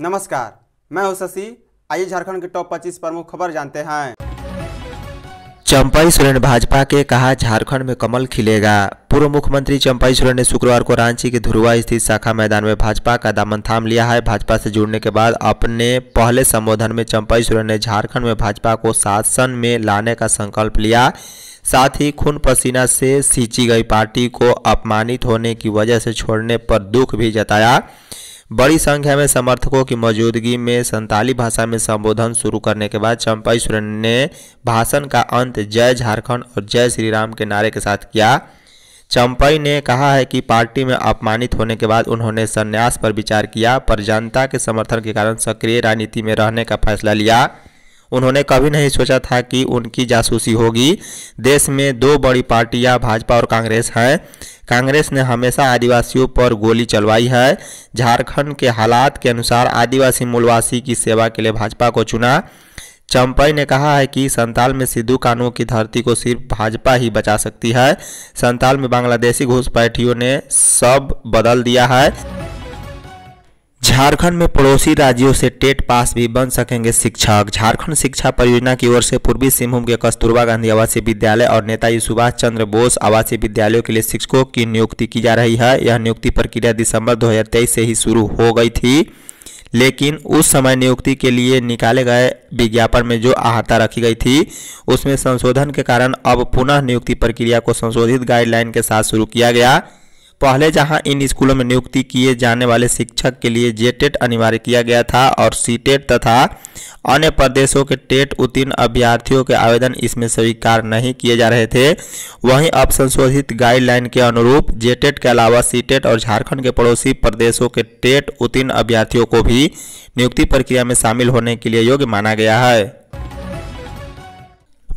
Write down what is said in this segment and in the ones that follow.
नमस्कार मैं हूं शशि आइए झारखंड के टॉप 25 प्रमुख खबर जानते हैं चंपाई सोरेन भाजपा के कहा झारखंड में कमल खिलेगा पूर्व मुख्यमंत्री चंपाई सोरेन ने शुक्रवार को रांची के धुरुआ स्थित शाखा मैदान में भाजपा का दामन थाम लिया है भाजपा से जुड़ने के बाद अपने पहले संबोधन में चंपाई सोरेन ने झारखंड में भाजपा को शासन में लाने का संकल्प लिया साथ ही खून पसीना से सींची गई पार्टी को अपमानित होने की वजह से छोड़ने पर दुख भी जताया बड़ी संख्या में समर्थकों की मौजूदगी में संताली भाषा में संबोधन शुरू करने के बाद चंपाई सुरेन ने भाषण का अंत जय झारखंड और जय श्री राम के नारे के साथ किया चंपई ने कहा है कि पार्टी में अपमानित होने के बाद उन्होंने संन्यास पर विचार किया पर जनता के समर्थन के कारण सक्रिय राजनीति में रहने का फैसला लिया उन्होंने कभी नहीं सोचा था कि उनकी जासूसी होगी देश में दो बड़ी पार्टियां भाजपा और कांग्रेस हैं कांग्रेस ने हमेशा आदिवासियों पर गोली चलवाई है झारखंड के हालात के अनुसार आदिवासी मूलवासी की सेवा के लिए भाजपा को चुना चंपई ने कहा है कि संताल में सिद्धू कानू की धरती को सिर्फ भाजपा ही बचा सकती है संताल में बांग्लादेशी घुसपैठियों ने सब बदल दिया है झारखंड में पड़ोसी राज्यों से टेट पास भी बन सकेंगे शिक्षक झारखंड शिक्षा परियोजना की ओर से पूर्वी सिंहभूम के कस्तूरबा गांधी आवासीय विद्यालय और नेताजी सुभाष चंद्र बोस आवासीय विद्यालयों के लिए शिक्षकों की नियुक्ति की जा रही है यह नियुक्ति प्रक्रिया दिसंबर 2023 से ही शुरू हो गई थी लेकिन उस समय नियुक्ति के लिए निकाले गए विज्ञापन में जो अहाता रखी गई थी उसमें संशोधन के कारण अब पुनः नियुक्ति प्रक्रिया को संशोधित गाइडलाइन के साथ शुरू किया गया पहले जहां इन स्कूलों में नियुक्ति किए जाने वाले शिक्षक के लिए जे टेट अनिवार्य किया गया था और सी टेट तथा अन्य प्रदेशों के टेट उत्तीर्ण अभ्यर्थियों के आवेदन इसमें स्वीकार नहीं किए जा रहे थे वहीं अब संशोधित गाइडलाइन के अनुरूप जे टेट के अलावा सी टेट और झारखंड के पड़ोसी प्रदेशों के टेट उत्तीर्ण अभ्यर्थियों को भी नियुक्ति प्रक्रिया में शामिल होने के लिए योग्य माना गया है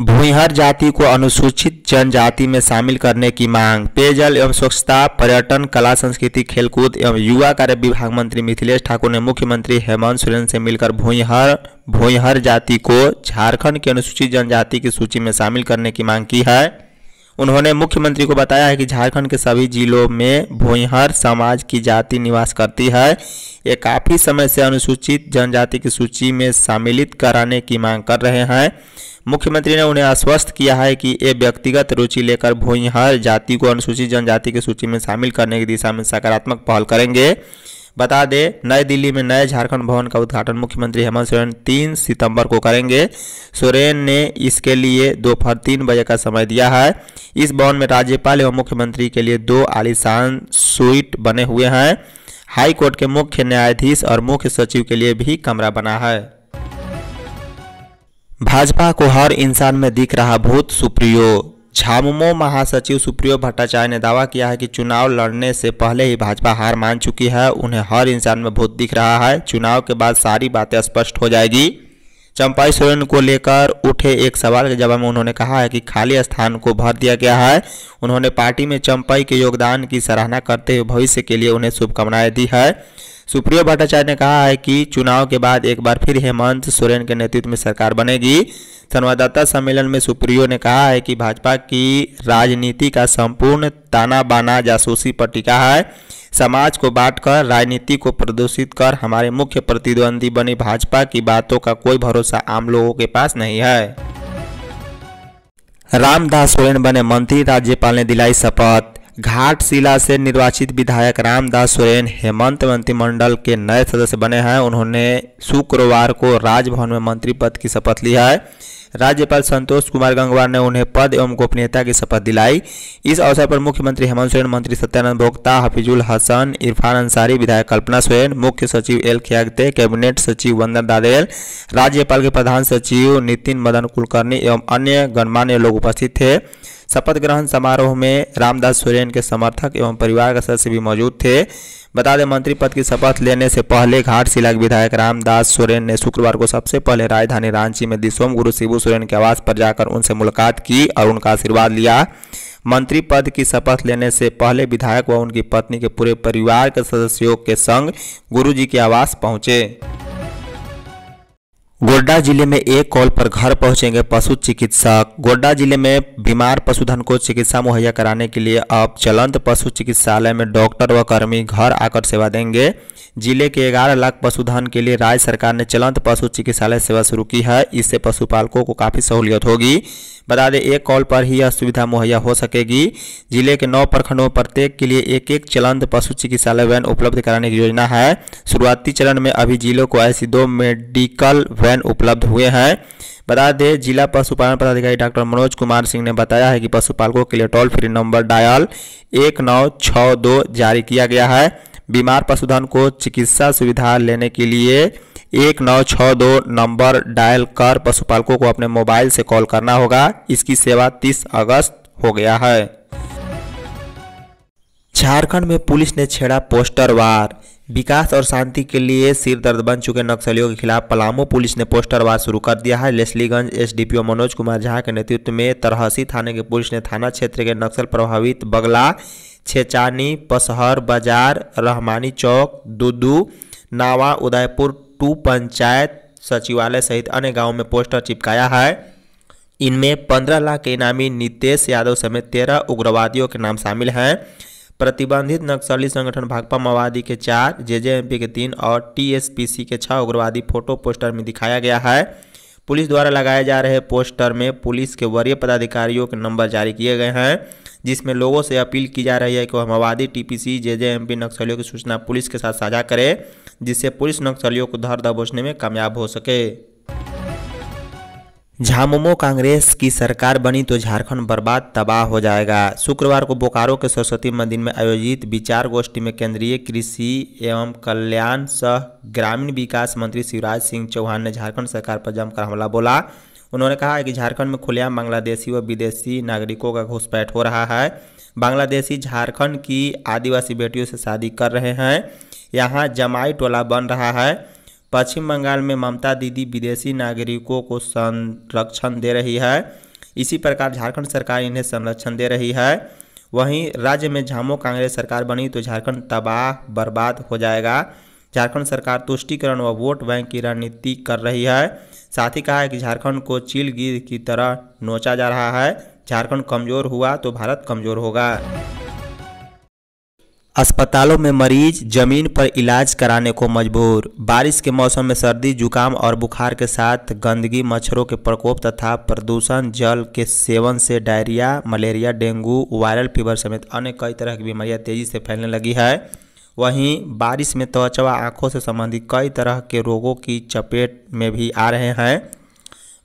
भूमिहर जाति को अनुसूचित जनजाति में शामिल करने की मांग पेयजल एवं स्वच्छता पर्यटन कला संस्कृति खेलकूद एवं युवा कार्य विभाग मंत्री मिथिलेश ठाकुर ने मुख्यमंत्री हेमंत सोरेन से मिलकर भूईहर भूयहर जाति को झारखंड की अनुसूचित जनजाति की सूची में शामिल करने की मांग की है उन्होंने मुख्यमंत्री को बताया है कि झारखंड के सभी जिलों में भूईहर समाज की जाति निवास करती है ये काफ़ी समय से अनुसूचित जनजाति की सूची में सम्मिलित कराने की मांग कर रहे हैं मुख्यमंत्री ने उन्हें आश्वस्त किया है कि ये व्यक्तिगत रुचि लेकर भूमिहार जाति को अनुसूचित जनजाति की सूची में शामिल करने की दिशा में सकारात्मक पहल करेंगे बता दें नई दिल्ली में नए झारखंड भवन का उद्घाटन मुख्यमंत्री हेमंत सोरेन तीन सितंबर को करेंगे सोरेन ने इसके लिए दोपहर तीन बजे का समय दिया है इस भवन में राज्यपाल एवं मुख्यमंत्री के लिए दो आलिशान सुइट बने हुए हैं हाई कोर्ट के मुख्य न्यायाधीश और मुख्य सचिव के लिए भी कमरा बना है भाजपा को हर इंसान में दिख रहा भूत सुप्रियो झामुमो महासचिव सुप्रियो भट्टाचार्य ने दावा किया है कि चुनाव लड़ने से पहले ही भाजपा हार मान चुकी है उन्हें हर इंसान में भूत दिख रहा है चुनाव के बाद सारी बातें स्पष्ट हो जाएगी चंपाई सोरेन को लेकर उठे एक सवाल के जवाब में उन्होंने कहा है कि खाली स्थान को भर दिया गया है उन्होंने पार्टी में चंपाई के योगदान की सराहना करते हुए भविष्य के लिए उन्हें शुभकामनाएं दी है सुप्रियो भट्टाचार्य ने कहा है कि चुनाव के बाद एक बार फिर हेमंत सोरेन के नेतृत्व में सरकार बनेगी संवाददाता सम्मेलन में सुप्रियो ने कहा है कि भाजपा की राजनीति का संपूर्ण ताना बाना जासूसी पर टिका है समाज को बांटकर राजनीति को प्रदूषित कर हमारे मुख्य प्रतिद्वंदी बनी भाजपा की बातों का कोई भरोसा आम लोगों के पास नहीं है रामदास सोरेन बने मंत्री राज्यपाल ने दिलाई शपथ घाट शिला से निर्वाचित विधायक रामदास सोरेन हेमंत मंत्रिमंडल के नए सदस्य बने हैं उन्होंने शुक्रवार को राजभवन में मंत्री पद की शपथ ली है राज्यपाल संतोष कुमार गंगवार ने उन्हें पद एवं गोपनीयता की शपथ दिलाई इस अवसर पर मुख्यमंत्री हेमंत सोरेन मंत्री सत्यानंद भोक्ता हफीजुल हसन इरफान अंसारी विधायक कल्पना सोरेन मुख्य सचिव एल खियागते कैबिनेट सचिव वंदन दादेल राज्यपाल के प्रधान सचिव नितिन मदन कुलकर्णी एवं अन्य गणमान्य लोग उपस्थित थे शपथ ग्रहण समारोह में रामदास सोरेन के समर्थक एवं परिवार के सदस्य भी मौजूद थे बता दें मंत्री पद की शपथ लेने से पहले घाट शिला के विधायक रामदास सोरेन ने शुक्रवार को सबसे पहले राजधानी रांची में दिसोम गुरु शिबू सोरेन के आवास पर जाकर उनसे मुलाकात की और उनका आशीर्वाद लिया मंत्री पद की शपथ लेने से पहले विधायक व उनकी पत्नी के पूरे परिवार के सदस्यों के संग गुरुजी के आवास पहुंचे गोड्डा जिले में एक कॉल पर घर पहुंचेंगे पशु चिकित्सक गोड्डा जिले में बीमार पशुधन को चिकित्सा मुहैया कराने के लिए अब चलंत पशु चिकित्सालय में डॉक्टर व कर्मी घर आकर सेवा देंगे जिले के 11 लाख पशुधन के लिए राज्य सरकार ने चलंत पशु चिकित्सालय सेवा शुरू की है इससे पशुपालकों को काफ़ी सहूलियत होगी बता दें एक कॉल पर ही यह सुविधा मुहैया हो सकेगी जिले के नौ प्रखंडों प्रत्येक के लिए एक एक चलंत पशु चिकित्सालय वैन उपलब्ध कराने की योजना है शुरुआती चरण में अभी जिलों को ऐसी दो मेडिकल वैन उपलब्ध हुए हैं बता दें जिला पशुपालन पदाधिकारी डॉक्टर मनोज कुमार सिंह ने बताया है कि पशुपालकों के लिए टोल फ्री नंबर डायल एक नौ छः दो जारी किया गया है बीमार पशुधन को चिकित्सा सुविधा लेने के लिए एक नौ छः दो नंबर डायल कर पशुपालकों को अपने मोबाइल से कॉल करना होगा इसकी सेवा तीस अगस्त हो गया है झारखंड में पुलिस ने छेड़ा पोस्टर वार विकास और शांति के लिए सिर दर्द बन चुके नक्सलियों के खिलाफ पलामू पुलिस ने पोस्टर वार शुरू कर दिया है लेस्लीगंज एसडीपीओ मनोज कुमार झा के नेतृत्व में तरहसी थाने के पुलिस ने थाना क्षेत्र के नक्सल प्रभावित बगला छेचानी पसहर बाजार रहमानी चौक दुदू नावा उदयपुर टू पंचायत सचिवालय सहित अन्य गाँव में पोस्टर चिपकाया है इनमें पंद्रह लाख के इनामी नितेश यादव समेत तेरह उग्रवादियों के नाम शामिल हैं प्रतिबंधित नक्सली संगठन भाकपा माओवादी के चार पी के तीन और सी के छः उग्रवादी फोटो पोस्टर में दिखाया गया है पुलिस द्वारा लगाए जा रहे पोस्टर में पुलिस के वरीय पदाधिकारियों के नंबर जारी किए गए हैं जिसमें लोगों से अपील की जा रही है कि वह माओवादी टीपीसी जेजेएमपी नक्सलियों की सूचना पुलिस के साथ साझा करें जिससे पुलिस नक्सलियों को धर दबोचने में कामयाब हो सके झामुमो कांग्रेस की सरकार बनी तो झारखंड बर्बाद तबाह हो जाएगा शुक्रवार को बोकारो के सरस्वती मंदिर में आयोजित विचार गोष्ठी में केंद्रीय कृषि एवं कल्याण सह ग्रामीण विकास मंत्री शिवराज सिंह चौहान ने झारखंड सरकार पर जमकर हमला बोला उन्होंने कहा कि झारखंड में खुलेआम बांग्लादेशी व विदेशी नागरिकों का घुसपैठ हो रहा है बांग्लादेशी झारखंड की आदिवासी बेटियों से शादी कर रहे हैं यहाँ जमाई टोला बन रहा है पश्चिम बंगाल में ममता दीदी विदेशी नागरिकों को संरक्षण दे रही है इसी प्रकार झारखंड सरकार इन्हें संरक्षण दे रही है वहीं राज्य में झामो कांग्रेस सरकार बनी तो झारखंड तबाह बर्बाद हो जाएगा झारखंड सरकार तुष्टिकरण व वोट बैंक की रणनीति कर रही है साथ ही कहा है कि झारखंड को चीलगिर की तरह नोचा जा रहा है झारखंड कमज़ोर हुआ तो भारत कमज़ोर होगा अस्पतालों में मरीज जमीन पर इलाज कराने को मजबूर बारिश के मौसम में सर्दी जुकाम और बुखार के साथ गंदगी मच्छरों के प्रकोप तथा प्रदूषण जल के सेवन से diarrhoea malaria dengue viral fever समेत अन्य कई तरह की बीमारियां तेजी से फैलने लगी है वहीं बारिश में त्वचा आँखों से संबंधित कई तरह के रोगों की चपेट में भी आ रहे हैं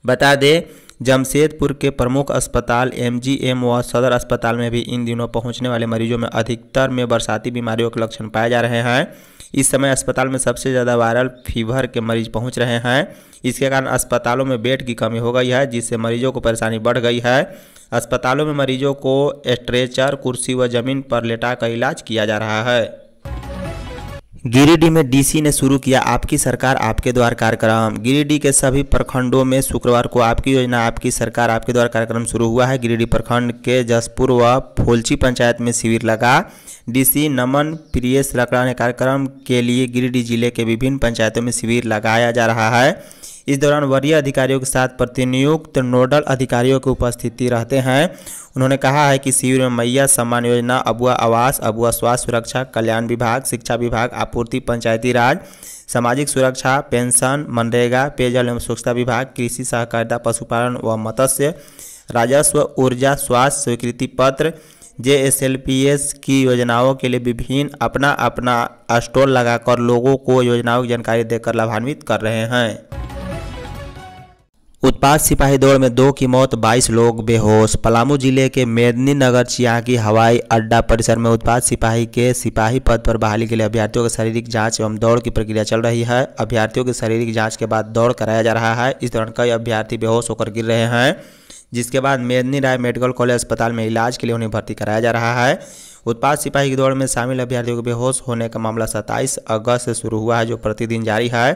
बता दें जमशेदपुर के प्रमुख अस्पताल एमजीएम व सदर अस्पताल में भी इन दिनों पहुंचने वाले मरीजों में अधिकतर में बरसाती बीमारियों के लक्षण पाए जा रहे हैं इस समय अस्पताल में सबसे ज़्यादा वायरल फीवर के मरीज पहुंच रहे हैं इसके कारण अस्पतालों में बेड की कमी हो गई है जिससे मरीजों को परेशानी बढ़ गई है अस्पतालों में मरीजों को स्ट्रेचर कुर्सी व जमीन पर लेटा कर इलाज किया जा रहा है गिरिडीह में डीसी ने शुरू किया आपकी सरकार आपके द्वार कार्यक्रम गिरिडीह के सभी प्रखंडों में शुक्रवार को आपकी योजना आपकी सरकार आपके द्वार कार्यक्रम शुरू हुआ है गिरिडीह प्रखंड के जसपुर व फोलची पंचायत में शिविर लगा डीसी नमन प्रियेश लकड़ा ने कार्यक्रम के लिए गिरिडीह जिले के विभिन्न पंचायतों में शिविर लगाया जा रहा है इस दौरान वरीय अधिकारियों के साथ प्रतिनियुक्त नोडल अधिकारियों की उपस्थिति रहते हैं उन्होंने कहा है कि शिविर में मैया सम्मान योजना अबुआ आवास अबुआ स्वास्थ्य सुरक्षा कल्याण विभाग शिक्षा विभाग आपूर्ति पंचायती राज सामाजिक सुरक्षा पेंशन मनरेगा पेयजल एवं स्वच्छता विभाग कृषि सहकारिता पशुपालन व मत्स्य राजस्व ऊर्जा स्वास्थ्य स्वीकृति पत्र J S L P S की योजनाओं के लिए विभिन्न अपना अपना स्टॉल लगाकर लोगों को योजनाओं की जानकारी देकर लाभान्वित कर रहे हैं उत्पाद सिपाही दौड़ में दो की मौत 22 लोग बेहोश पलामू जिले के मेदनी नगर चिया की हवाई अड्डा परिसर में उत्पाद सिपाही के सिपाही पद पर बहाली के लिए अभ्यर्थियों के शारीरिक जांच एवं दौड़ की प्रक्रिया चल रही है अभ्यर्थियों की शारीरिक जांच के बाद दौड़ कराया जा रहा है इस दौरान कई अभ्यर्थी बेहोश होकर गिर रहे हैं जिसके बाद मेदनी राय मेडिकल कॉलेज अस्पताल में इलाज के लिए उन्हें भर्ती कराया जा रहा है उत्पाद सिपाही की दौड़ में शामिल अभ्यर्थियों के बेहोश होने का मामला सत्ताईस अगस्त से शुरू हुआ है जो प्रतिदिन जारी है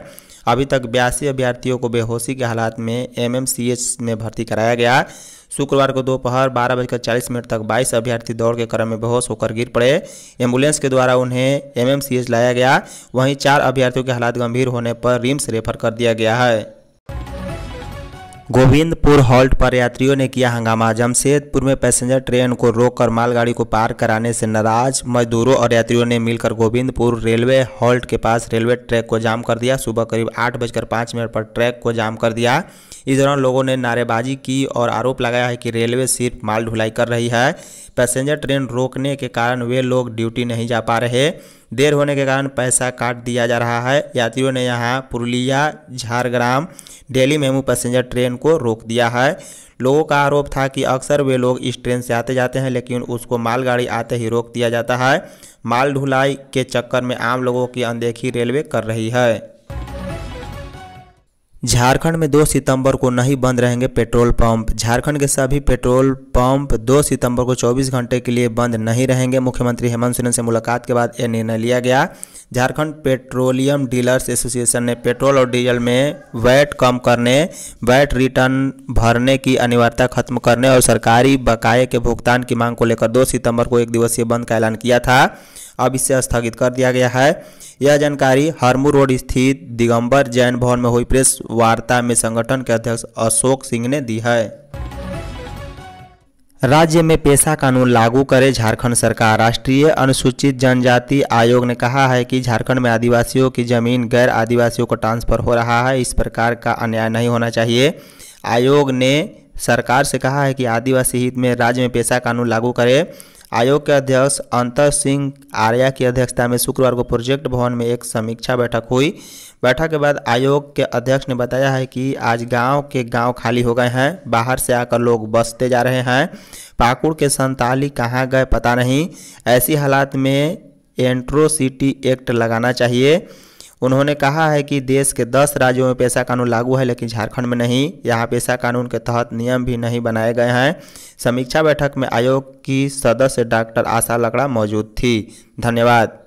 अभी तक बयासी अभ्यर्थियों को बेहोशी के हालात में एमएमसीएच में भर्ती कराया गया शुक्रवार को दोपहर बारह बजकर चालीस मिनट तक बाईस अभ्यर्थी दौड़ के क्रम में बेहोश होकर गिर पड़े एम्बुलेंस के द्वारा उन्हें एमएमसीएच लाया गया वहीं चार अभ्यर्थियों के हालात गंभीर होने पर रिम्स रेफर कर दिया गया है गोविंदपुर हॉल्ट पर यात्रियों ने किया हंगामा जमशेदपुर में पैसेंजर ट्रेन को रोककर मालगाड़ी को पार कराने से नाराज मजदूरों और यात्रियों ने मिलकर गोविंदपुर रेलवे हॉल्ट के पास रेलवे ट्रैक को जाम कर दिया सुबह करीब आठ बजकर पाँच मिनट पर ट्रैक को जाम कर दिया इस दौरान लोगों ने नारेबाजी की और आरोप लगाया है कि रेलवे सिर्फ माल ढुलाई कर रही है पैसेंजर ट्रेन रोकने के कारण वे लोग ड्यूटी नहीं जा पा रहे देर होने के कारण पैसा काट दिया जा रहा है यात्रियों ने यहाँ Purulia Jhargram daily MEMU passenger train को रोक दिया है लोगों का आरोप था कि अक्सर वे लोग इस ट्रेन से आते जाते हैं लेकिन उसको मालगाड़ी आते ही रोक दिया जाता है माल ढुलाई के चक्कर में आम लोगों की अनदेखी रेलवे कर रही है झारखंड में 2 सितंबर को नहीं बंद रहेंगे पेट्रोल पंप झारखंड के सभी पेट्रोल पंप 2 सितंबर को 24 घंटे के लिए बंद नहीं रहेंगे मुख्यमंत्री हेमंत सोरेन से मुलाकात के बाद यह निर्णय लिया गया झारखंड पेट्रोलियम डीलर्स एसोसिएशन ने पेट्रोल और डीजल में वैट कम करने वैट रिटर्न भरने की अनिवार्यता खत्म करने और सरकारी बकाए के भुगतान की मांग को लेकर 2 सितंबर को एक दिवसीय बंद का ऐलान किया था अब इसे स्थगित कर दिया गया है यह जानकारी हरमू रोड स्थित दिगंबर जैन भवन में हुई प्रेस वार्ता में संगठन के अध्यक्ष अशोक सिंह ने दी है राज्य में पेशा कानून लागू करे झारखंड सरकार राष्ट्रीय अनुसूचित जनजाति आयोग ने कहा है कि झारखंड में आदिवासियों की जमीन गैर आदिवासियों को ट्रांसफर हो रहा है इस प्रकार का अन्याय नहीं होना चाहिए आयोग ने सरकार से कहा है कि आदिवासी हित में राज्य में पेशा कानून लागू करे आयोग के अध्यक्ष अंतर सिंह आर्या की अध्यक्षता में शुक्रवार को प्रोजेक्ट भवन में एक समीक्षा बैठक हुई बैठक के बाद आयोग के अध्यक्ष ने बताया है कि आज गांव के गांव खाली हो गए हैं बाहर से आकर लोग बसते जा रहे हैं पाकुड़ के संताली कहाँ गए पता नहीं ऐसी हालात में एंट्रोसिटी एक्ट लगाना चाहिए उन्होंने कहा है कि देश के दस राज्यों में पेशा कानून लागू है लेकिन झारखंड में नहीं यहाँ पेशा कानून के तहत नियम भी नहीं बनाए गए हैं समीक्षा बैठक में आयोग की सदस्य डॉक्टर आशा लकड़ा मौजूद थी धन्यवाद